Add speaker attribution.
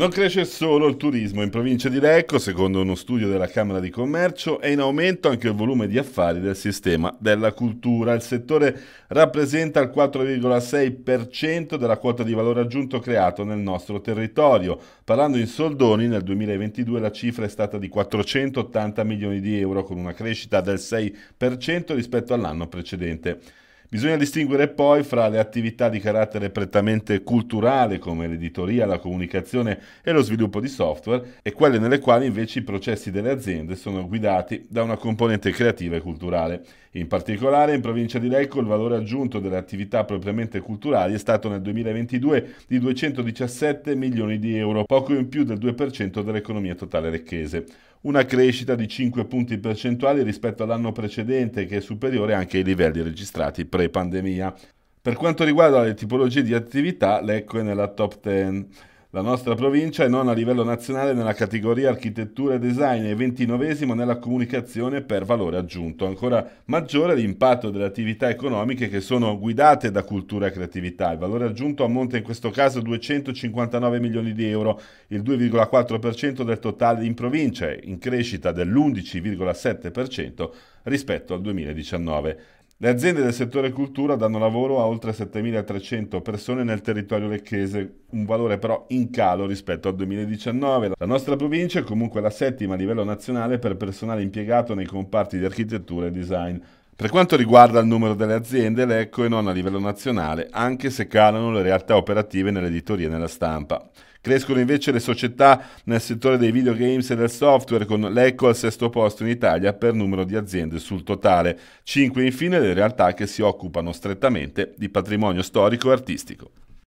Speaker 1: Non cresce solo il turismo, in provincia di Lecco, secondo uno studio della Camera di Commercio, è in aumento anche il volume di affari del sistema della cultura. Il settore rappresenta il 4,6% della quota di valore aggiunto creato nel nostro territorio. Parlando in soldoni, nel 2022 la cifra è stata di 480 milioni di euro, con una crescita del 6% rispetto all'anno precedente. Bisogna distinguere poi fra le attività di carattere prettamente culturale come l'editoria, la comunicazione e lo sviluppo di software e quelle nelle quali invece i processi delle aziende sono guidati da una componente creativa e culturale. In particolare in provincia di Lecco il valore aggiunto delle attività propriamente culturali è stato nel 2022 di 217 milioni di euro, poco in più del 2% dell'economia totale lecchese una crescita di 5 punti percentuali rispetto all'anno precedente che è superiore anche ai livelli registrati precedentemente pre-pandemia. Per quanto riguarda le tipologie di attività, l'ECO è nella top 10. La nostra provincia è nona a livello nazionale nella categoria architettura e design e 29 ventinovesima nella comunicazione per valore aggiunto. Ancora maggiore l'impatto delle attività economiche che sono guidate da cultura e creatività. Il valore aggiunto ammonta in questo caso a 259 milioni di euro, il 2,4% del totale in provincia, in crescita dell'11,7% rispetto al 2019. Le aziende del settore cultura danno lavoro a oltre 7.300 persone nel territorio lecchese, un valore però in calo rispetto al 2019. La nostra provincia è comunque la settima a livello nazionale per personale impiegato nei comparti di architettura e design. Per quanto riguarda il numero delle aziende, l'ECO è non a livello nazionale, anche se calano le realtà operative nell'editoria e nella stampa. Crescono invece le società nel settore dei videogames e del software, con l'ECO al sesto posto in Italia per numero di aziende sul totale. Cinque infine le realtà che si occupano strettamente di patrimonio storico e artistico.